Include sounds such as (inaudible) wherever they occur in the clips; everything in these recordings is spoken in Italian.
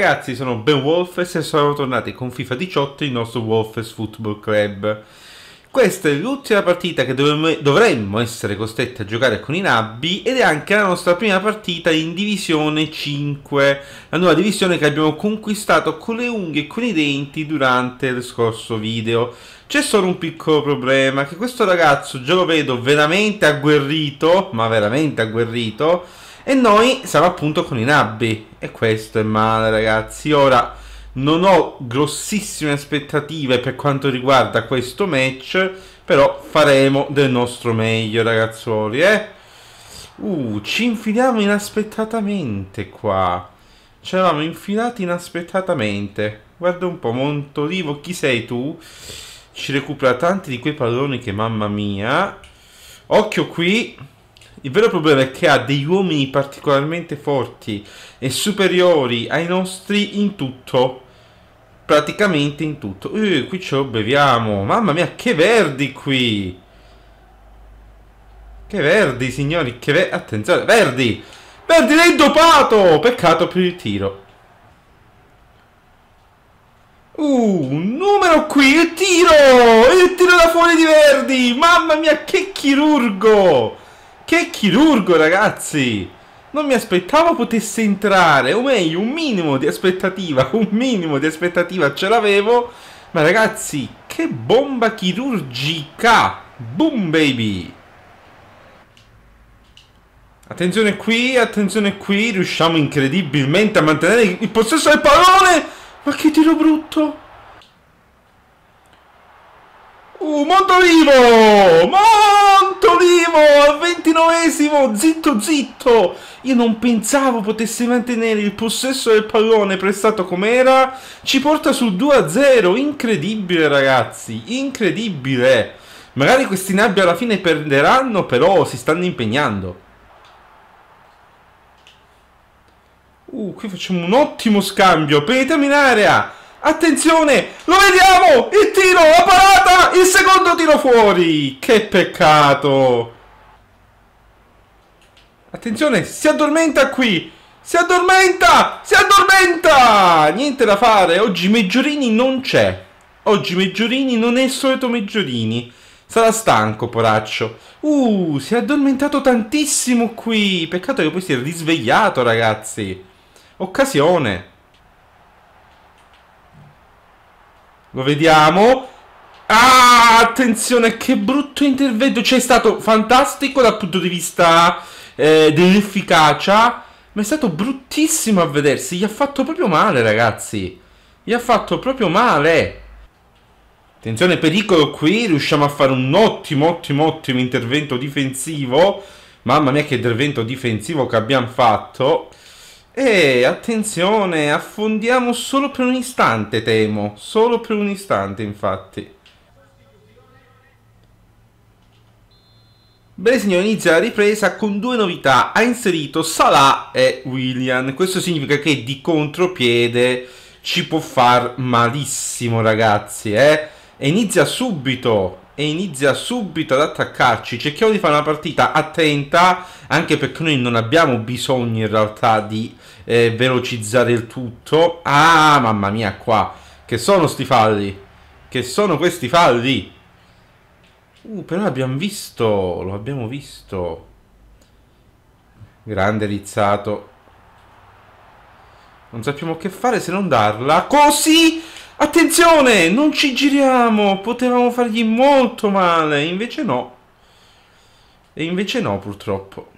ragazzi, sono Ben Wolfes e sono tornati con FIFA 18 il nostro Wolfes Football Club. Questa è l'ultima partita che dovremmo essere costretti a giocare con i Nabbi ed è anche la nostra prima partita in Divisione 5, la nuova divisione che abbiamo conquistato con le unghie e con i denti durante lo scorso video. C'è solo un piccolo problema, che questo ragazzo già lo vedo veramente agguerrito, ma veramente agguerrito, e noi siamo appunto con i nabbi. E questo è male, ragazzi. Ora non ho grossissime aspettative per quanto riguarda questo match. Però faremo del nostro meglio, ragazzuoli, eh? Uh, ci infiliamo inaspettatamente qua. Ci eravamo infilati inaspettatamente. Guarda un po', Montolivo, chi sei tu? Ci recupera tanti di quei palloni che, mamma mia. Occhio qui. Il vero problema è che ha degli uomini particolarmente forti e superiori ai nostri in tutto. Praticamente in tutto. Uh, qui ce lo beviamo. Mamma mia, che verdi qui! Che verdi, signori, che verdi. Attenzione, verdi! Verdi, l'hai dopato! Peccato per il tiro. Uh, un numero qui, il tiro! Il tiro da fuori di Verdi! Mamma mia, che chirurgo! Che chirurgo, ragazzi! Non mi aspettavo potesse entrare, o meglio, un minimo di aspettativa, (laughs) un minimo di aspettativa ce l'avevo. Ma ragazzi, che bomba chirurgica! Boom, baby! Attenzione qui, attenzione qui, riusciamo incredibilmente a mantenere il possesso del pallone! Ma che tiro brutto! Uh, Montolivo! Montolivo al ventinovesimo! Zitto, zitto! Io non pensavo potesse mantenere il possesso del pallone prestato com'era. Ci porta sul 2-0. Incredibile, ragazzi. Incredibile. Magari questi nabbi alla fine perderanno, però si stanno impegnando. Uh, qui facciamo un ottimo scambio. Penetriamo in area. Ah, Attenzione! Lo vediamo! Il tiro! La parata! Il secondo tiro fuori! Che peccato! Attenzione! Si addormenta qui! Si addormenta! Si addormenta! Niente da fare! Oggi Meggiorini non c'è! Oggi Meggiorini non è il solito Meggiorini! Sarà stanco, poraccio. Uh, si è addormentato tantissimo qui. Peccato che poi si è risvegliato, ragazzi. Occasione. Lo vediamo. Ah, attenzione, che brutto intervento. Cioè, è stato fantastico dal punto di vista eh, dell'efficacia. Ma è stato bruttissimo a vedersi. Gli ha fatto proprio male, ragazzi. Gli ha fatto proprio male. Attenzione, pericolo qui. Riusciamo a fare un ottimo, ottimo, ottimo intervento difensivo. Mamma mia, che intervento difensivo che abbiamo fatto. E attenzione, affondiamo solo per un istante, temo. Solo per un istante, infatti. Bresnio inizia la ripresa con due novità. Ha inserito Salah e William. Questo significa che di contropiede ci può far malissimo, ragazzi. Eh? E inizia subito e inizia subito ad attaccarci. Cerchiamo di fare una partita attenta, anche perché noi non abbiamo bisogno in realtà di eh, velocizzare il tutto. Ah, mamma mia, qua. Che sono sti falli? Che sono questi falli? Uh, però l'abbiamo visto, lo abbiamo visto. Grande rizzato. Non sappiamo che fare se non darla. Così! Attenzione! Non ci giriamo! Potevamo fargli molto male, invece no. E invece no, purtroppo.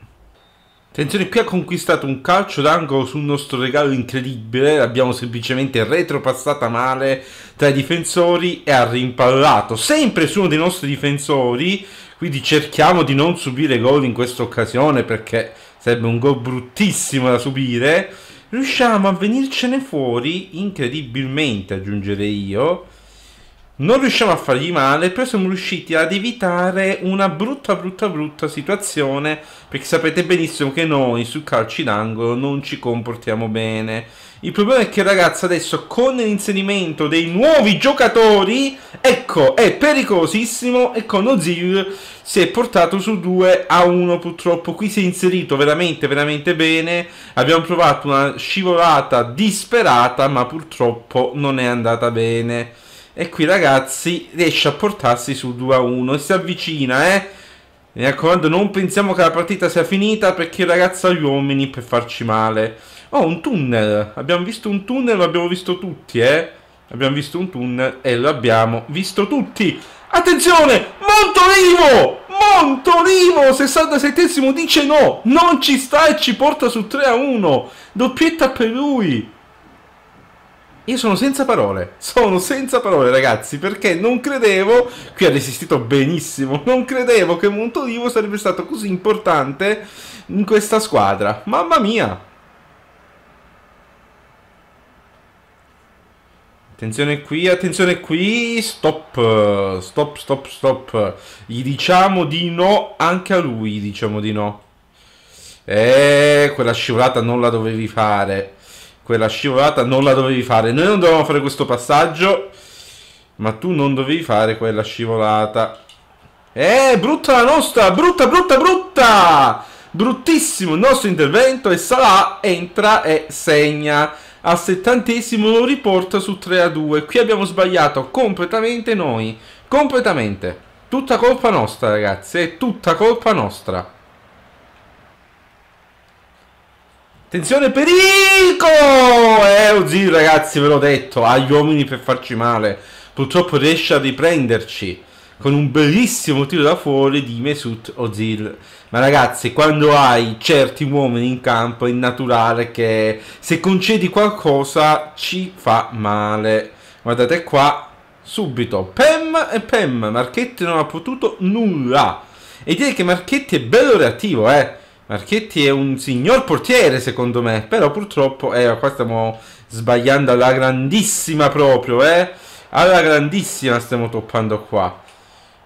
Attenzione, qui ha conquistato un calcio d'angolo sul nostro regalo incredibile, l'abbiamo semplicemente retropassata male tra i difensori e ha rimpallato sempre su uno dei nostri difensori, quindi cerchiamo di non subire gol in questa occasione perché sarebbe un gol bruttissimo da subire. Riusciamo a venircene fuori incredibilmente, aggiungerei io non riusciamo a fargli male, però siamo riusciti ad evitare una brutta, brutta, brutta situazione, perché sapete benissimo che noi su calci d'angolo non ci comportiamo bene. Il problema è che ragazzi adesso con l'inserimento dei nuovi giocatori, ecco, è pericolosissimo e con Ozil si è portato su 2 a 1 purtroppo. Qui si è inserito veramente, veramente bene, abbiamo provato una scivolata disperata, ma purtroppo non è andata bene. E qui ragazzi riesce a portarsi sul 2-1 e si avvicina, eh. Mi raccomando, non pensiamo che la partita sia finita perché ragazzi agli uomini per farci male. Oh, un tunnel. Abbiamo visto un tunnel, l'abbiamo visto tutti, eh. Abbiamo visto un tunnel e l'abbiamo visto tutti. Attenzione! Montolivo! Montolivo! 67 dice no! Non ci sta e ci porta su 3 a 1. Doppietta per lui. Io sono senza parole, sono senza parole ragazzi, perché non credevo, qui ha resistito benissimo, non credevo che Montolivo sarebbe stato così importante in questa squadra. Mamma mia! Attenzione qui, attenzione qui, stop, stop, stop, stop. Gli diciamo di no anche a lui, diciamo di no. Eh, quella scivolata non la dovevi fare quella scivolata non la dovevi fare. Noi non dovevamo fare questo passaggio, ma tu non dovevi fare quella scivolata. Eh, brutta la nostra, brutta, brutta, brutta! Bruttissimo il nostro intervento e Salah entra e segna. Al settantesimo lo riporta su 3 a 2. Qui abbiamo sbagliato completamente noi. Completamente. Tutta colpa nostra, ragazzi. È tutta colpa nostra. Attenzione, pericolo! Euzi, eh, ragazzi, ve l'ho detto, agli uomini per farci male. Purtroppo riesce a riprenderci con un bellissimo tiro da fuori di Mesut Ozil. Ma ragazzi, quando hai certi uomini in campo è naturale che se concedi qualcosa ci fa male. Guardate qua, subito, Pem e Pem, Marchetti non ha potuto nulla. E direi che Marchetti è bello reattivo, eh. Marchetti è un signor portiere, secondo me. Però purtroppo, eh, qua stiamo sbagliando alla grandissima proprio, eh. Alla grandissima stiamo toppando qua.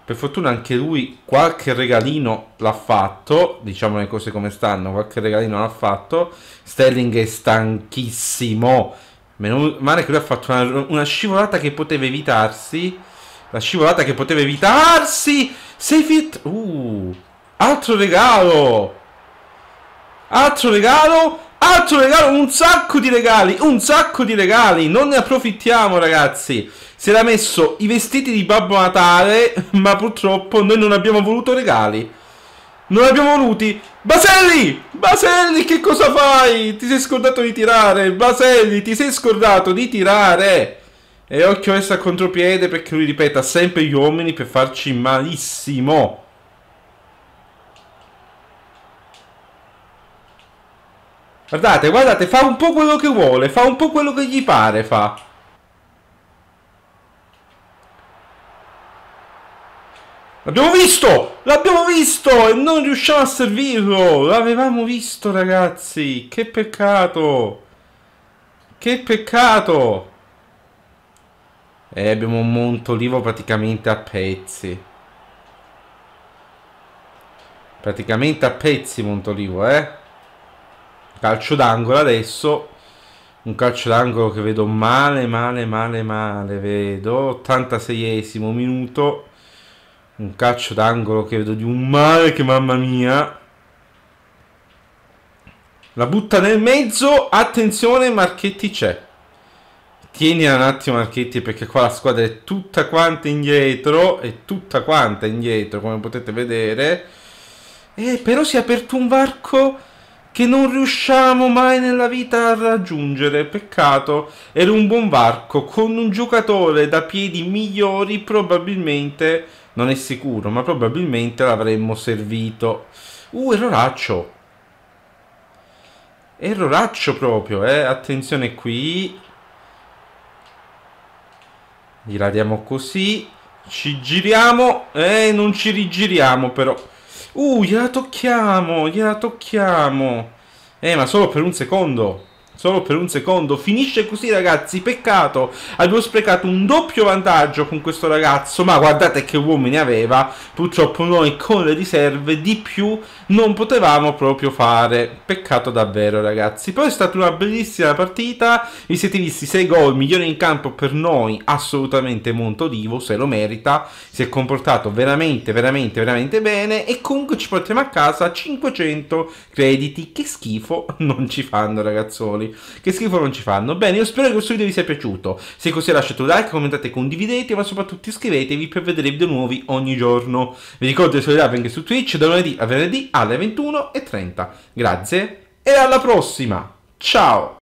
Per fortuna anche lui qualche regalino l'ha fatto, diciamo le cose come stanno, qualche regalino l'ha fatto. Sterling è stanchissimo. Meno male che lui ha fatto una, una scivolata che poteva evitarsi. La scivolata che poteva evitarsi. Save it. Uh, altro regalo. Altro regalo, altro regalo, un sacco di regali, un sacco di regali, non ne approfittiamo ragazzi. Si era messo i vestiti di Babbo Natale, (laughs) ma purtroppo noi non abbiamo voluto regali. Non abbiamo voluti. Baselli! Baselli, che cosa fai? Ti sei scordato di tirare. Baselli, ti sei scordato di tirare. E occhio adesso a contropiede perché lui ripeta sempre gli uomini per farci malissimo. Guardate, guardate, fa un po' quello che vuole, fa un po' quello che gli pare, fa. L'abbiamo visto! L'abbiamo visto! E non riusciamo a servirlo! L'avevamo visto, ragazzi! Che peccato! Che peccato! E abbiamo un Montolivo praticamente a pezzi. Praticamente a pezzi Montolivo, eh? Calcio d'angolo adesso. Un calcio d'angolo che vedo male, male, male, male. Vedo 86esimo minuto. Un calcio d'angolo che vedo di un male che mamma mia. La butta nel mezzo. Attenzione, Marchetti c'è. Tieni un attimo Marchetti perché qua la squadra è tutta quanta indietro, è tutta quanta indietro come potete vedere. Eh, però si è aperto un varco che non riusciamo mai nella vita a raggiungere. Peccato, era un buon varco, con un giocatore da piedi migliori probabilmente, non è sicuro, ma probabilmente l'avremmo servito. Uh, erroraccio. Erroraccio proprio, eh, attenzione qui. Gli così, ci giriamo, eh, non ci rigiriamo però. Uh, gliela tocchiamo, gliela tocchiamo. Eh, ma solo per un secondo solo per un secondo. Finisce così, ragazzi. Peccato. Abbiamo sprecato un doppio vantaggio con questo ragazzo. Ma guardate che uomini aveva. Purtroppo noi con le riserve di più non potevamo proprio fare. Peccato davvero, ragazzi. Poi è stata una bellissima partita. Vi siete visti 6 gol, migliore in campo per noi. Assolutamente Montodivo, se lo merita. Si è comportato veramente, veramente, veramente bene. E comunque ci portiamo a casa 500 crediti. Che schifo (laughs) non ci fanno, ragazzoni ascoltatori che schifo non ci fanno. Bene, io spero che questo video vi sia piaciuto. Se così lasciate un like, commentate, condividete, ma soprattutto iscrivetevi per vedere video nuovi ogni giorno. Vi ricordo di solidare anche su Twitch da lunedì a venerdì alle 21.30. Grazie e alla prossima. Ciao!